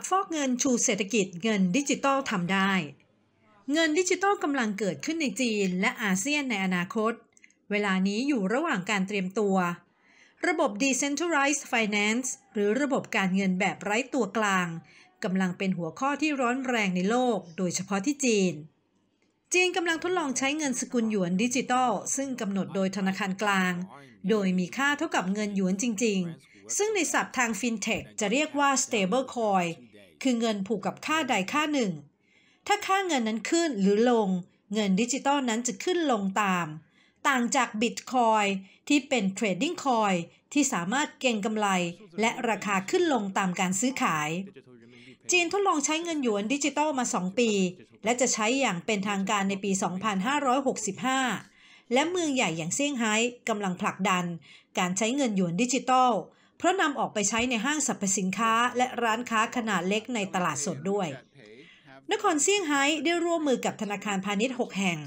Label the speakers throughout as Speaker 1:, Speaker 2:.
Speaker 1: บฟอกเงินชูเศรษฐกิจเงินดิจิตอลทำได้ เงินดิจิตอลกำลังเกิดขึ้นในจีนและอาเซียนในอนาคต เวลานี้อยู่ระหว่างการเตรียมตัว ระบบ decentralized finance หรือระบบการเงินแบบไร้ตัวกลางกำลังเป็นหัวข้อที่ร้อนแรงในโลก โดยเฉพาะที่จีน จีนกำลังทดลองใช้เงินสกุลหยวนดิจิตอลซึ่งกำหนดโดยธนาคารกลาง โดยมีค่าเท่ากับเงินหยวนจริง ๆ ซึ่งในศัพท์ทางฟินเทคจะเรียกว่า stable coin คือเงินผูกกับค่าใดค่าหนึ่ง ถ้าค่าเงินนั้นขึ้นหรือลง เงินดิจิตอลนั้นจะขึ้นลงตาม ต่างจากบิตคอยที่เป็นเทรดดิ้งคอยที่สามารถเก็งกำไร และราคาขึ้นลงตามการซื้อขาย จีนทดลองใช้เงินหยวนดิจิตอลมา 2 ปี และจะใช้อย่างเป็นทางการในปี 2565 และเมืองใหญ่อย่างเซี่ยงไฮ้กำลังผลักดัน การใช้เงินหยวนดิจิตอลเพราะนำออกไปใช้ในห้างสรรพสินค้าและร้านค้าขนาดเล็กในตลาดสดด้วย นครเซี่ยงไฮ้ได้ร่วมมือกับธนาคารพาณิชย์ 6 แห่ง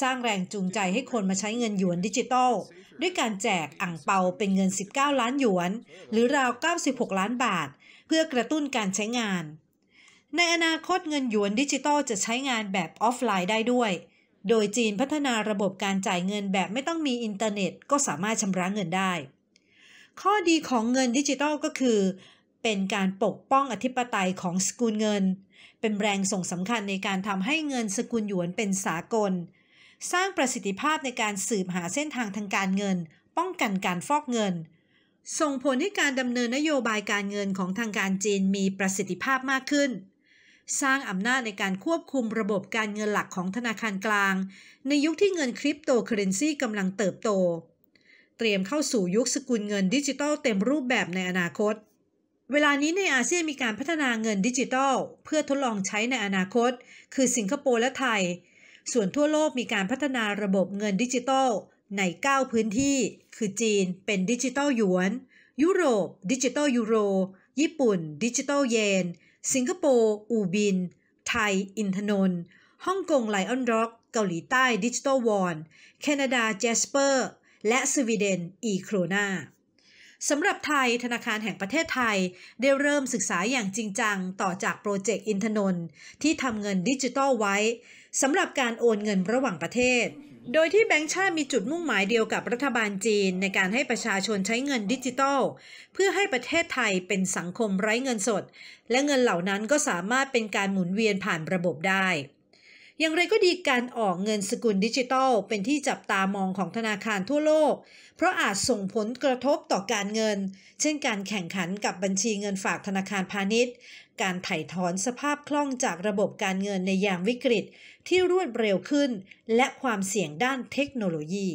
Speaker 1: สร้างแรงจูงใจให้คนมาใช้เงินหยวนดิจิตอลด้วยการแจกอ่างเปาเป็นเงิน 19 ล้านหยวน หรือราว 96 ล้านบาท เพื่อกระตุ้นการใช้งาน ในอนาคตเงินหยวน ดิจิตอลจะใช้งานแบบออฟไลน์ได้ด้วย โดยจีนพัฒนาระบบการจ่ายเงินแบบไม่ต้องมีอินเทอร์เน็ต ก็สามารถชำระเงินได้ข้อดีของเงินดิจิทัลก็คือ เป็นการปกป้องอธิปไตยของสกุลเงิน เป็นแรงส่งสำคัญในการทำให้เงินสกุลหยวนเป็นสากล สร้างประสิทธิภาพในการสืบหาเส้นทางทางการเงิน ป้องกันการฟอกเงิน ส่งผลให้การดำเนินนโยบายการเงินของทางการจีนมีประสิทธิภาพมากขึ้น สร้างอำนาจในการควบคุมระบบการเงินหลักของธนาคารกลางในยุคที่เงินคริปโตเคอเรนซีกำลังเติบโตเตรียมเข้าสู่ยุคสกุลเงินดิจิทัลเต็มรูปแบบในอนาคต เวลานี้ในอาเซียนมีการพัฒนาเงินดิจิทัลเพื่อทดลองใช้ในอนาคต คือสิงคโปร์และไทย ส่วนทั่วโลกมีการพัฒนาระบบเงินดิจิทัลใน9พื้นที่ คือจีนเป็นดิจิทัลหยวนยุโรปดิจิทัลยูโร ญี่ปุ่น ดิจิทัลเยน สิงคโปร์อูบิน ไทย อินทนนท์ฮ่องกงไลออนร็อกเกาหลีใต้ดิจิทัลวอนแคนาดาเจสเปอร์และสวีเดนอีโครนาสำหรับไทยธนาคารแห่งประเทศไทยได้เริ่มศึกษาอย่างจริงจังต่อจากโปรเจกต์ อินทนนท์ที่ทำเงินดิจิตอลไว้สำหรับการโอนเงินระหว่างประเทศ โดยที่แบงค์ชาติมีจุดมุ่งหมายเดียวกับรัฐบาลจีนในการให้ประชาชนใช้เงินดิจิตอลเพื่อให้ประเทศไทยเป็นสังคมไร้เงินสด และเงินเหล่านั้นก็สามารถเป็นการหมุนเวียนผ่านระบบได้อย่างไรก็ดีการออกเงินสกุลดิจิทัล เป็นที่จับตามองของธนาคารทั่วโลก เพราะอาจส่งผลกระทบต่อการเงิน เช่นการแข่งขันกับบัญชีเงินฝากธนาคารพาณิชย์ การไถ่ถอนสภาพคล่องจากระบบการเงินในยามวิกฤต ที่รวดเร็วขึ้น และความเสี่ยงด้านเทคโนโลยี